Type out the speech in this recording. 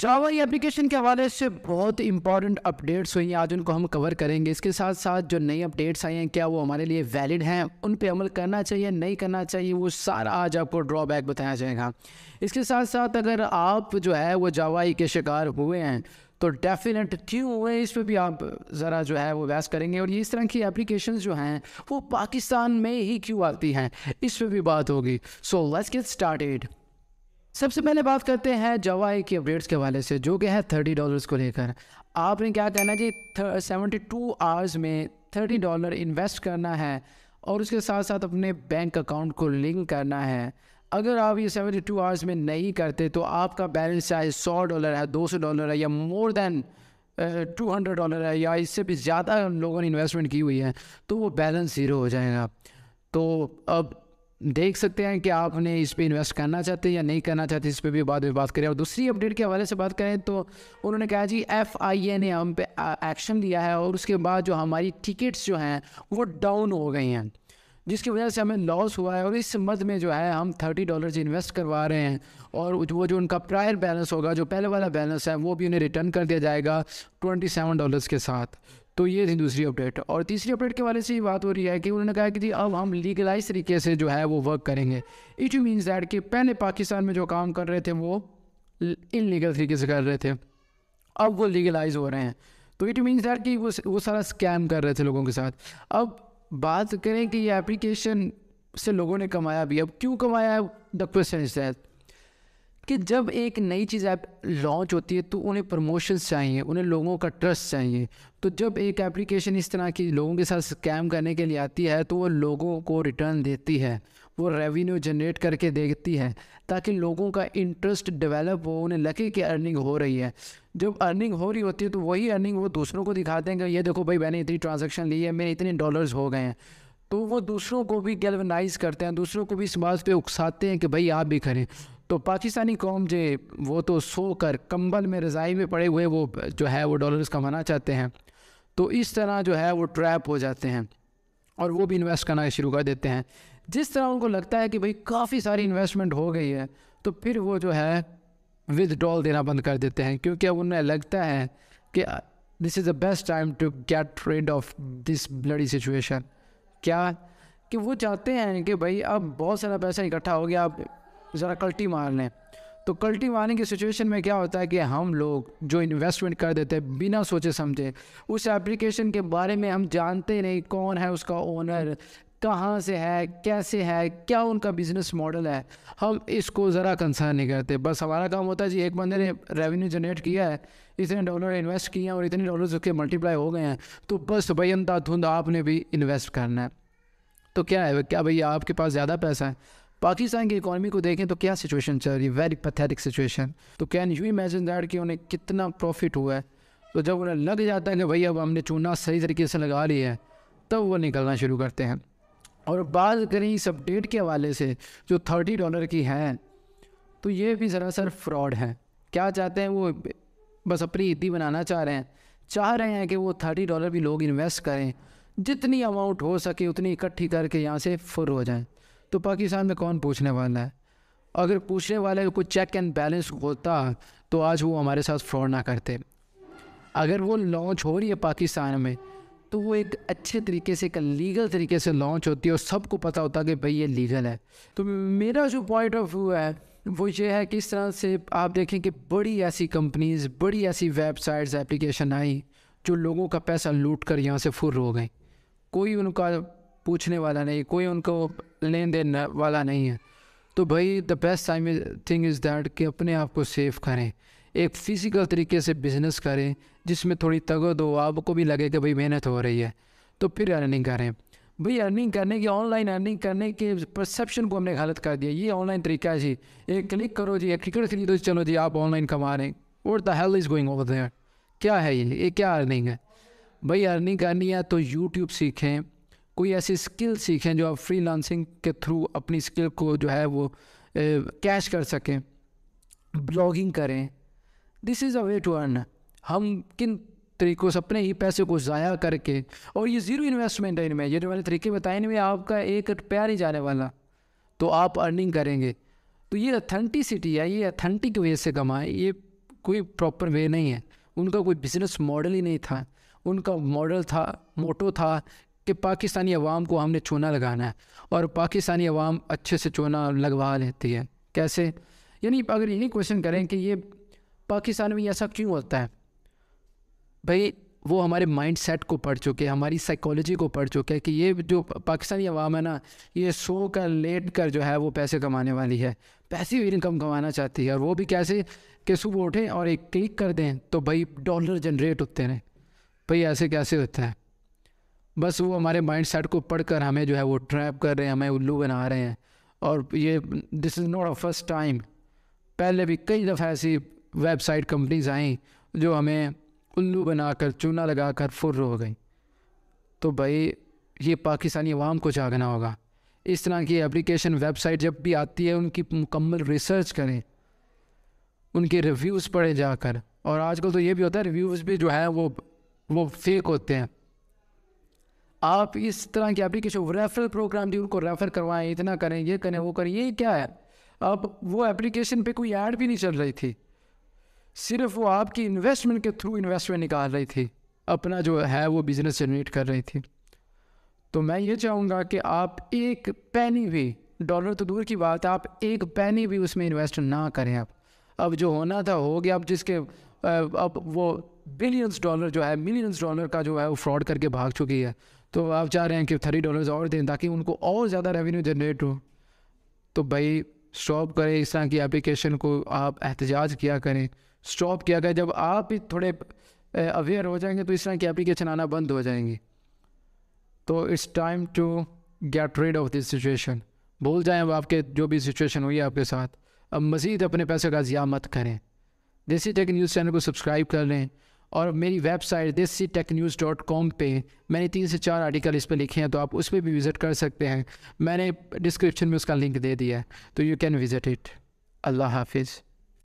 जावा ये एप्लीकेशन के हवाले से बहुत इंपॉर्टेंट अपडेट्स हुई हैं आज उनको हम कवर करेंगे इसके साथ साथ जो नई अपडेट्स आई हैं क्या वो हमारे लिए वैलिड हैं उन पे अमल करना चाहिए नहीं करना चाहिए वो सारा आज आपको ड्रॉबैक बताया जाएगा इसके साथ साथ अगर आप जो है वो जावाई के शिकार हुए हैं तो डेफिनेट क्यों हुए इस पर भी आप ज़रा जो है वो बहस करेंगे और ये इस तरह की एप्लीकेशन जो हैं वो पाकिस्तान में ही क्यों आती हैं इस पर भी बात होगी सो लेट्स गेट स्टार्टेड सबसे पहले बात करते हैं जवाई की अपडेट्स के हवाले से जो कि है थर्टी डॉलर्स को लेकर आपने क्या कहना जी सेवेंटी टू आवर्स में थर्टी डॉलर इन्वेस्ट करना है और उसके साथ साथ अपने बैंक अकाउंट को लिंक करना है अगर आप ये सेवेंटी टू आवर्स में नहीं करते तो आपका बैलेंस चाहे सौ डॉलर है दो सौ डॉलर है या more than two hundred dollar है या इससे भी ज़्यादा लोगों ने इन्वेस्टमेंट की हुई है तो वो बैलेंस ज़ीरो हो जाएगा तो अब देख सकते हैं कि आप उन्हें इस पर इन्वेस्ट करना चाहते हैं या नहीं करना चाहते इस पर भी बाद में बात करें और दूसरी अपडेट के हवाले से बात करें तो उन्होंने कहा जी एफ आई ए ने हम पे एक्शन लिया है और उसके बाद जो हमारी टिकट्स जो हैं वो डाउन हो गई हैं जिसकी वजह से हमें लॉस हुआ है और इस मद में जो है हम थर्टी डॉलर इन्वेस्ट करवा रहे हैं और वो जो उनका प्रायर बैलेंस होगा जो पहले वाला बैलेंस है वो भी उन्हें रिटर्न कर दिया जाएगा ट्वेंटी सेवन डॉलर्स के साथ तो ये थी दूसरी अपडेट और तीसरी अपडेट के वाले से ही बात हो रही है कि उन्होंने कहा कि जी अब हम लीगलाइज तरीके से जो है वो वर्क करेंगे इट मीन्स दैट कि पहले पाकिस्तान में जो काम कर रहे थे वो इनलीगल तरीके से कर रहे थे अब वो लीगलाइज हो रहे हैं तो इट मीन्स दैट कि वो वो सारा स्कैम कर रहे थे लोगों के साथ अब बात करें कि ये एप्लीकेशन से लोगों ने कमाया भी अब क्यों कमाया द क्वेश्चन इज दैट कि जब एक नई चीज़ ऐप लॉन्च होती है तो उन्हें प्रमोशंस चाहिए उन्हें लोगों का ट्रस्ट चाहिए तो जब एक एप्लीकेशन इस तरह की लोगों के साथ स्कैम करने के लिए आती है तो वो लोगों को रिटर्न देती है वो रेवेन्यू जनरेट करके देती है ताकि लोगों का इंटरेस्ट डेवलप हो उन्हें लगे कि अर्निंग हो रही है जब अर्निंग हो रही होती है तो वही अर्निंग वो दूसरों को दिखाते हैं कि ये देखो भाई मैंने इतनी ट्रांजेक्शन ली है मेरे इतने डॉलर्स हो गए हैं तो वो दूसरों को भी गैलवनाइज करते हैं दूसरों को भी इस बात पर उकसाते हैं कि भाई आप भी करें तो पाकिस्तानी कौम जे वो तो सो कर कंबल में रज़ाई में पड़े हुए वो जो है वो डॉलर्स कमाना चाहते हैं तो इस तरह जो है वो ट्रैप हो जाते हैं और वो भी इन्वेस्ट करना शुरू कर देते हैं जिस तरह उनको लगता है कि भाई काफ़ी सारी इन्वेस्टमेंट हो गई है तो फिर वो जो है विदड्रॉल देना बंद कर देते हैं क्योंकि अब उन्हें लगता है कि this is the best time to get rid of this bloody situation क्या कि वो चाहते हैं कि भाई अब बहुत सारा पैसा इकट्ठा हो गया अब જરા કલ્ટી મારને તો કલ્ટી મારની ક સિચ્યુએશન મેં ક્યા હોતા કે હમ લોગ જો ઇન્વેસ્ટમેન્ટ કર દેતે હે বিনা સોચે સમજે ઉસ એપ્લિકેશન કે બારે મેં હમ જાનતે નહીં કોન હે uska ઓનર કહા સે હે કેસે હે ક્યા ઉનકા બિઝનેસ મોડલ હે હમ ઇસકો જરા કન્સર્ન નહી કરતે બસ હવા કા કામ હોતા જી એક બંદે ને રેવન્યુ જનરેટ કિયા હે ઇસને ડોલર ઇન્વેસ્ટ કીયા ઓર ઇતની ડોલર ઉકે મલ્ટીપ્લાય હો ગયે હે તો બસ ભયનતા થું આપને ભી ઇન્વેસ્ટ karna hai તો ક્યા હે ક્યા ભઈ આપકે પાસ જ્યાદા પૈસા હે पाकिस्तान की इकोनॉमी को देखें तो क्या सिचुएशन चल रही है वेरी पथेटिक सिचुएशन तो कैन यू इमेजिन दैट कि उन्हें कितना प्रॉफिट हुआ है तो जब उन्हें लग जाता है कि भाई अब हमने चूना सही तरीके से लगा लिया है तब वो निकलना शुरू करते हैं और बात करें इस अपडेट के हवाले से जो थर्टी डॉलर की हैं तो ये भी सरासर फ्रॉड है क्या चाहते हैं वो बस अपनी इतनी बनाना चाह रहे हैं चाह रहे हैं कि वो थर्टी डॉलर भी लोग इन्वेस्ट करें जितनी अमाउंट हो सके उतनी इकट्ठी करके यहाँ से फुर हो जाएं तो पाकिस्तान में कौन पूछने वाला है अगर पूछने वाले को चेक एंड बैलेंस होता तो आज वो हमारे साथ फ्रॉड ना करते अगर वो लॉन्च हो रही है पाकिस्तान में तो वो एक अच्छे तरीके से एक लीगल तरीके से लॉन्च होती है और सबको पता होता कि भाई ये लीगल है तो मेरा जो पॉइंट ऑफ व्यू है वो ये है कि इस तरह से आप देखें कि बड़ी ऐसी कंपनीज बड़ी ऐसी वेबसाइट्स एप्लीकेशन आई जो लोगों का पैसा लूट कर यहाँ से फुर हो गई कोई उनका पूछने वाला नहीं कोई उनको लेन देन वाला नहीं है तो भाई the best time thing is that कि अपने आप को सेफ करें एक फ़िज़िकल तरीके से बिज़नेस करें जिसमें थोड़ी तगो दो आपको भी लगे कि भाई मेहनत हो रही है तो फिर अर्निंग करें भाई अर्निंग करने की ऑनलाइन अर्निंग करने के परसेप्शन को हमने गलत कर दिया ये ऑनलाइन तरीका है जी एक क्लिक करो जी एक टिकट खरीदो तो चलो जी आप ऑनलाइन कमा रहे हैं और the hell is going over there क्या है ये ये क्या अर्निंग है भाई अर्निंग करनी है तो यूट्यूब सीखें कोई ऐसी स्किल सीखें जो आप फ्री के थ्रू अपनी स्किल को जो है वो कैश कर सकें ब्लॉगिंग करें this is a way to earn हम किन तरीक़ों से अपने ही पैसे को ज़ाया करके और ये ज़ीरो इन्वेस्टमेंट है इनमें ये जो मैंने तरीके बताए इनमें आपका एक रुपया नहीं जाने वाला तो आप अर्निंग करेंगे तो ये अथेंटिसिटी है ये अथेंटिक वे से कमाए ये कोई प्रॉपर वे नहीं है उनका कोई बिजनेस मॉडल ही नहीं था उनका मॉडल था मोटो था कि पाकिस्तानी अवाम को हमने चूना लगाना है और पाकिस्तानी अवाम अच्छे से चूना लगवा लेती है कैसे यानी अगर यही क्वेश्चन करें कि ये पाकिस्तान में ऐसा क्यों होता है भाई वो हमारे माइंड सेट को पढ़ चुके हैं हमारी साइकोलॉजी को पढ़ चुके हैं कि ये जो पाकिस्तानी अवाम है ना ये सो कर लेट कर जो है वो पैसे कमाने वाली है पैसे भी इनकम कमाना चाहती है और वो भी कैसे कि सुबह उठें और एक क्लिक कर दें तो भाई डॉलर जनरेट होते रहें भाई ऐसे कैसे होता है बस वो हमारे माइंड सेट को पढ़ कर हमें जो है वो ट्रैप कर रहे हैं हमें उल्लू बना रहे हैं और ये this is not a first time पहले भी कई दफ़ा ऐसी वेबसाइट कंपनीज आई जो हमें उल्लू बनाकर चूना लगा कर फुर हो गई तो भाई ये पाकिस्तानी अवाम को जागना होगा इस तरह की एप्लीकेशन वेबसाइट जब भी आती है उनकी मुकम्मल रिसर्च करें उनके रिव्यूज़ पढ़े जाकर और आजकल तो ये भी होता है रिव्यूज़ भी जो है वो वो फेक होते हैं आप इस तरह की एप्लीकेशन रेफरल प्रोग्राम दी उनको रेफ़र करवाएं इतना करें ये करें वो करें ये क्या है अब वो एप्लीकेशन पे कोई ऐड भी नहीं चल रही थी सिर्फ वो आपकी इन्वेस्टमेंट के थ्रू इन्वेस्टमेंट निकाल रही थी अपना जो है वो बिज़नेस जनरेट कर रही थी तो मैं ये चाहूँगा कि आप एक पैनी भी डॉलर तो दूर की बात है आप एक पैनी भी उसमें इन्वेस्ट ना करें आप अब जो होना था हो गया अब जिसके अब वो बिलियंस डॉलर जो है मिलियंस डॉलर का जो है वो फ्रॉड करके भाग चुकी है तो आप चाह रहे हैं कि थर्टी डॉलर्स और दें ताकि उनको और ज़्यादा रेवेन्यू जनरेट हो तो भाई स्टॉप करें इस तरह की एप्लीकेशन को आप एहतजाज किया करें स्टॉप किया करें जब आप ही थोड़े अवेयर हो जाएंगे तो इस तरह की एप्लीकेशन आना बंद हो जाएंगी तो it's time to get rid of this situation भूल जाएं अब आपके जो भी सिचुएशन हुई है आपके साथ अब मज़ीद अपने पैसे का ज़िया मत करें देसी टेक न्यूज़ चैनल को सब्सक्राइब कर लें और मेरी वेबसाइट देसी टेक न्यूज़ डॉट कॉम पर मैंने तीन से चार आर्टिकल इस पर लिखे हैं तो आप उस पर भी विज़िट कर सकते हैं मैंने डिस्क्रिप्शन में उसका लिंक दे दिया है तो यू कैन विज़िट इट अल्लाह हाफिज़